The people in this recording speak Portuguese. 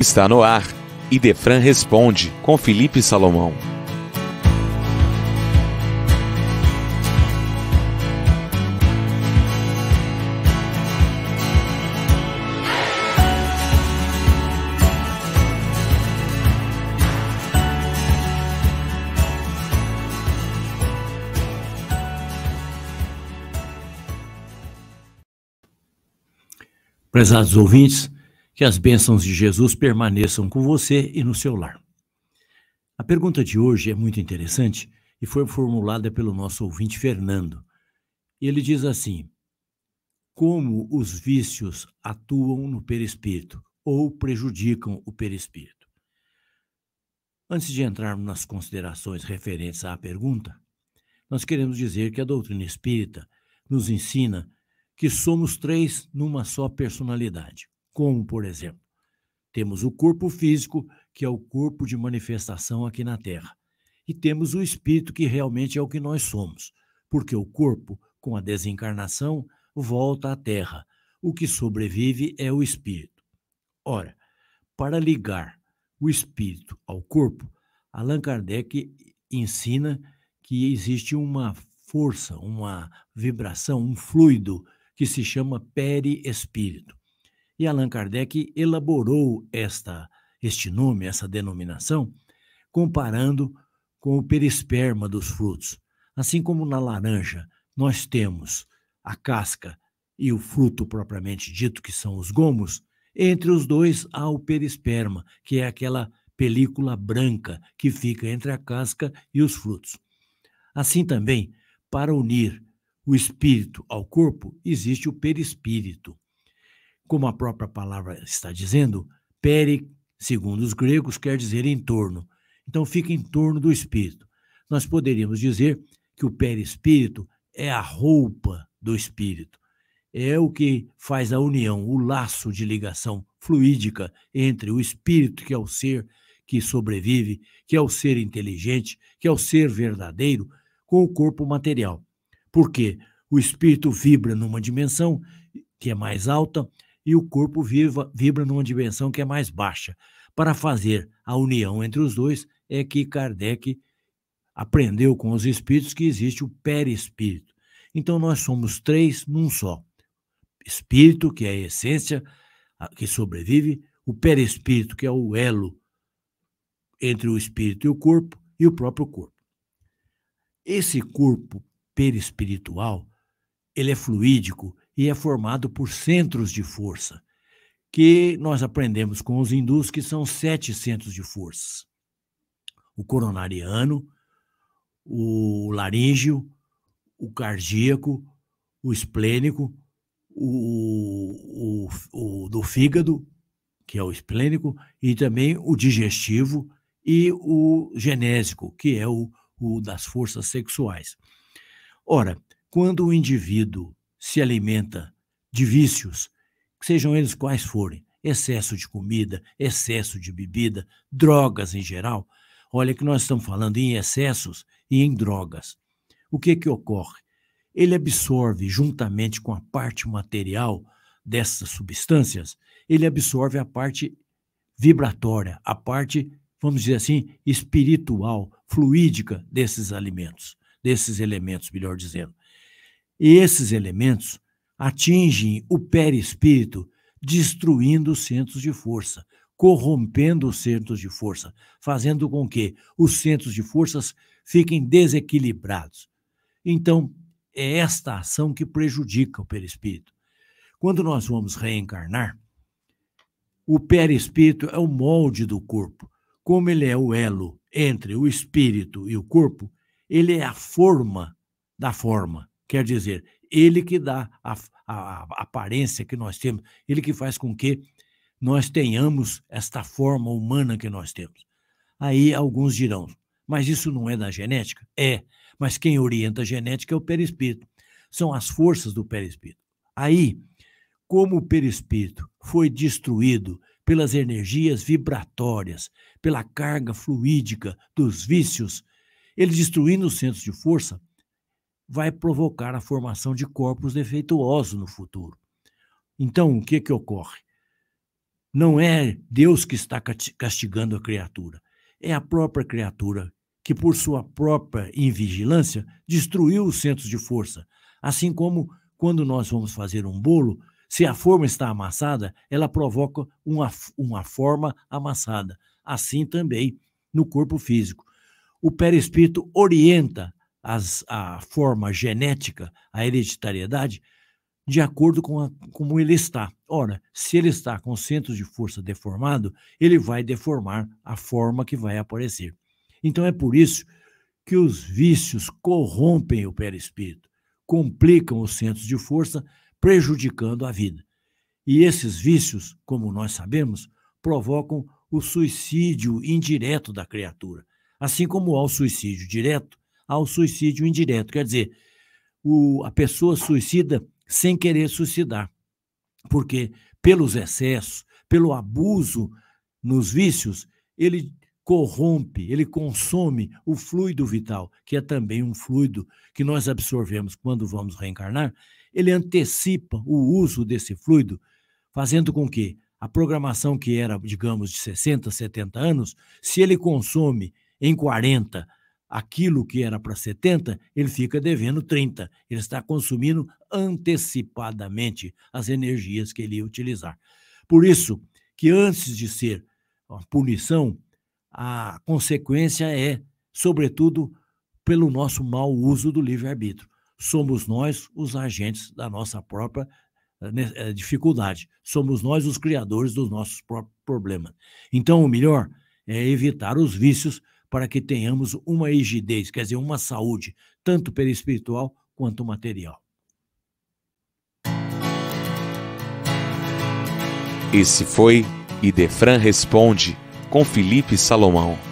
Está no ar. e Defran responde com Felipe Salomão. Prezados ouvintes, que as bênçãos de Jesus permaneçam com você e no seu lar. A pergunta de hoje é muito interessante e foi formulada pelo nosso ouvinte Fernando. Ele diz assim: Como os vícios atuam no perispírito ou prejudicam o perispírito? Antes de entrarmos nas considerações referentes à pergunta, nós queremos dizer que a doutrina espírita nos ensina que somos três numa só personalidade. Como, por exemplo, temos o corpo físico, que é o corpo de manifestação aqui na Terra, e temos o espírito, que realmente é o que nós somos, porque o corpo, com a desencarnação, volta à Terra. O que sobrevive é o espírito. Ora, para ligar o espírito ao corpo, Allan Kardec ensina que existe uma força, uma vibração, um fluido que se chama perispírito. E Allan Kardec elaborou esta, este nome, essa denominação, comparando com o perisperma dos frutos. Assim como na laranja nós temos a casca e o fruto propriamente dito, que são os gomos, entre os dois há o perisperma, que é aquela película branca que fica entre a casca e os frutos. Assim também, para unir o espírito ao corpo, existe o perispírito como a própria palavra está dizendo, pere, segundo os gregos, quer dizer em torno. Então fica em torno do espírito. Nós poderíamos dizer que o perispírito é a roupa do espírito. É o que faz a união, o laço de ligação fluídica entre o espírito, que é o ser que sobrevive, que é o ser inteligente, que é o ser verdadeiro, com o corpo material. Porque O espírito vibra numa dimensão que é mais alta e o corpo viva, vibra numa dimensão que é mais baixa. Para fazer a união entre os dois, é que Kardec aprendeu com os espíritos que existe o perispírito. Então, nós somos três num só: espírito, que é a essência que sobrevive, o perispírito, que é o elo entre o espírito e o corpo, e o próprio corpo. Esse corpo perispiritual, ele é fluídico, e é formado por centros de força, que nós aprendemos com os hindus, que são sete centros de forças: o coronariano, o laríngeo, o cardíaco, o esplênico, o, o, o do fígado, que é o esplênico, e também o digestivo e o genésico, que é o, o das forças sexuais. Ora, quando o indivíduo se alimenta de vícios, sejam eles quais forem, excesso de comida, excesso de bebida, drogas em geral, olha que nós estamos falando em excessos e em drogas. O que que ocorre? Ele absorve juntamente com a parte material dessas substâncias, ele absorve a parte vibratória, a parte, vamos dizer assim, espiritual, fluídica desses alimentos, desses elementos, melhor dizendo. E esses elementos atingem o perispírito, destruindo os centros de força, corrompendo os centros de força, fazendo com que os centros de forças fiquem desequilibrados. Então, é esta ação que prejudica o perispírito. Quando nós vamos reencarnar, o perispírito é o molde do corpo. Como ele é o elo entre o espírito e o corpo, ele é a forma da forma. Quer dizer, ele que dá a, a, a, aparência que nós temos, ele que faz com que nós tenhamos esta forma humana que nós temos. Aí alguns dirão, mas isso não é da genética? É, mas quem orienta a genética é o perispírito. São as forças do perispírito. Aí, como o perispírito foi destruído pelas energias vibratórias, pela carga fluídica dos vícios, ele destruindo os centros de força, vai provocar a formação de corpos defeituosos no futuro. Então, o que, que ocorre? Não é Deus que está castigando a criatura, é a própria criatura que, por sua própria invigilância, destruiu os centros de força. Assim como quando nós vamos fazer um bolo, se a forma está amassada, ela provoca uma, uma forma amassada. Assim também no corpo físico. O perispírito orienta as, a forma genética, a hereditariedade, de acordo com a, como ele está. Ora, se ele está com o centro de força deformado, ele vai deformar a forma que vai aparecer. Então é por isso que os vícios corrompem o perispírito, complicam os centros de força, prejudicando a vida. E esses vícios, como nós sabemos, provocam o suicídio indireto da criatura, assim como há o suicídio direto, ao suicídio indireto. Quer dizer, o, a pessoa suicida sem querer suicidar, porque pelos excessos, pelo abuso nos vícios, ele corrompe, ele consome o fluido vital, que é também um fluido que nós absorvemos quando vamos reencarnar, ele antecipa o uso desse fluido, fazendo com que a programação que era, digamos, de 60, 70 anos, se ele consome em 40, aquilo que era para 70, ele fica devendo 30. Ele está consumindo antecipadamente as energias que ele ia utilizar. Por isso, que antes de ser uma punição, a consequência é, sobretudo, pelo nosso mau uso do livre-arbítrio. Somos nós os agentes da nossa própria né, eh, dificuldade. Somos nós os criadores dos nossos próprios problemas. Então, o melhor é evitar os vícios para que tenhamos uma rigidez, quer dizer, uma saúde, tanto perispiritual quanto material. Esse foi Idefran Responde, com Felipe Salomão.